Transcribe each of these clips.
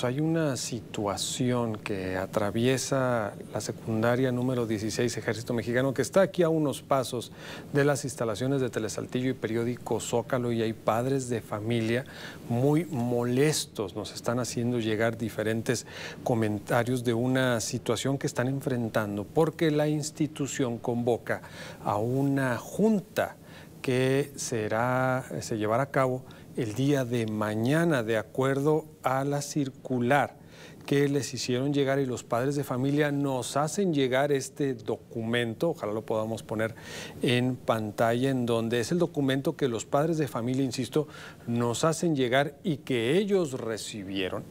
Pues hay una situación que atraviesa la secundaria número 16 Ejército Mexicano que está aquí a unos pasos de las instalaciones de Telesaltillo y periódico Zócalo y hay padres de familia muy molestos. Nos están haciendo llegar diferentes comentarios de una situación que están enfrentando porque la institución convoca a una junta que será, se llevará a cabo el día de mañana de acuerdo a la circular que les hicieron llegar y los padres de familia nos hacen llegar este documento, ojalá lo podamos poner en pantalla, en donde es el documento que los padres de familia, insisto, nos hacen llegar y que ellos recibieron,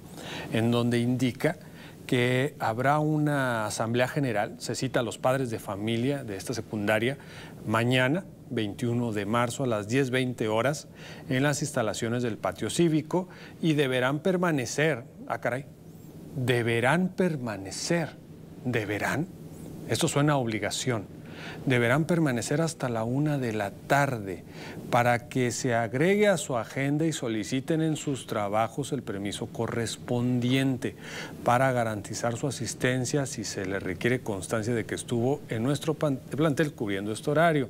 en donde indica que habrá una asamblea general, se cita a los padres de familia de esta secundaria mañana 21 de marzo a las 10.20 horas en las instalaciones del patio cívico y deberán permanecer, ah caray, deberán permanecer, deberán, esto suena a obligación, deberán permanecer hasta la una de la tarde para que se agregue a su agenda y soliciten en sus trabajos el permiso correspondiente para garantizar su asistencia si se le requiere constancia de que estuvo en nuestro plantel cubriendo este horario.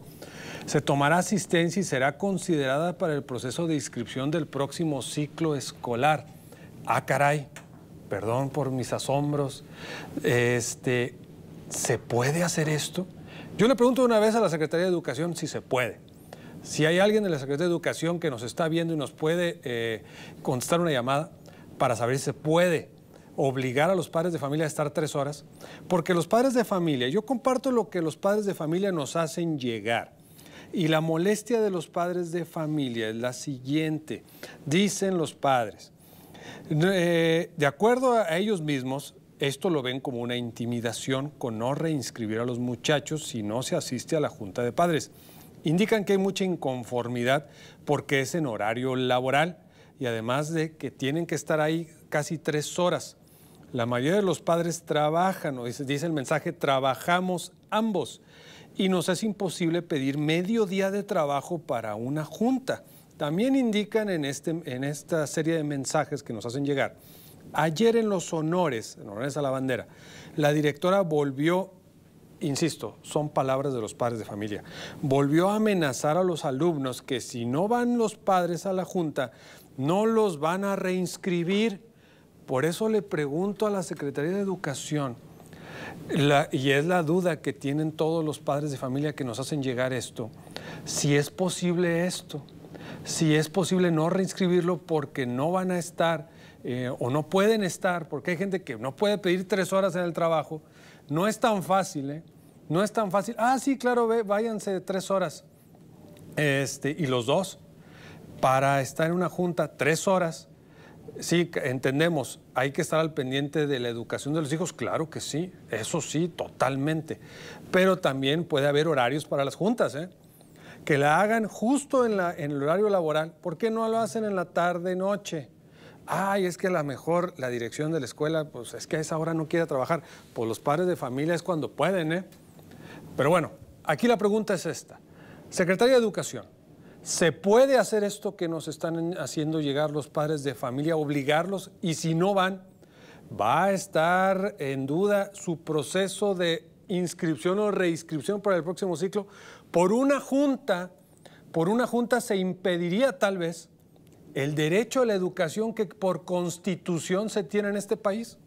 Se tomará asistencia y será considerada para el proceso de inscripción del próximo ciclo escolar. Ah, caray, perdón por mis asombros. Este, ¿Se puede hacer esto? Yo le pregunto una vez a la Secretaría de Educación si se puede. Si hay alguien de la Secretaría de Educación que nos está viendo y nos puede eh, contestar una llamada para saber si se puede obligar a los padres de familia a estar tres horas, porque los padres de familia, yo comparto lo que los padres de familia nos hacen llegar. Y la molestia de los padres de familia es la siguiente. Dicen los padres, eh, de acuerdo a ellos mismos, esto lo ven como una intimidación con no reinscribir a los muchachos si no se asiste a la Junta de Padres. Indican que hay mucha inconformidad porque es en horario laboral y además de que tienen que estar ahí casi tres horas. La mayoría de los padres trabajan, dice, el mensaje, trabajamos ambos y nos es imposible pedir medio día de trabajo para una junta. También indican en este, esta serie de mensajes que nos hacen llegar Ayer en los honores, en honores a la bandera, la directora volvió, insisto, son palabras de los padres de familia, volvió a amenazar a los alumnos que si no van los padres a la junta, no los van a reinscribir. Por eso le pregunto a la Secretaría de Educación, y es la duda que tienen todos los padres de familia que nos hacen llegar esto, si es posible esto, si es posible no reinscribirlo porque no van a estar eh, o no pueden estar, porque hay gente que no puede pedir tres horas en el trabajo, no es tan fácil, ¿eh? No es tan fácil. Ah, sí, claro, ve, váyanse tres horas. Este, y los dos, para estar en una junta tres horas, sí, entendemos, hay que estar al pendiente de la educación de los hijos, claro que sí, eso sí, totalmente. Pero también puede haber horarios para las juntas, ¿eh? que la hagan justo en, la, en el horario laboral. ¿Por qué no lo hacen en la tarde, noche? ay, es que a lo mejor la dirección de la escuela, pues es que a esa hora no quiere trabajar. Pues los padres de familia es cuando pueden, ¿eh? Pero bueno, aquí la pregunta es esta. Secretaria de Educación, ¿se puede hacer esto que nos están haciendo llegar los padres de familia, obligarlos? Y si no van, ¿va a estar en duda su proceso de inscripción o reinscripción para el próximo ciclo? Por una junta, por una junta se impediría tal vez el derecho a la educación que por constitución se tiene en este país?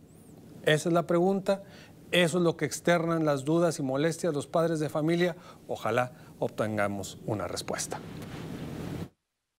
Esa es la pregunta, eso es lo que externan las dudas y molestias de los padres de familia. Ojalá obtengamos una respuesta.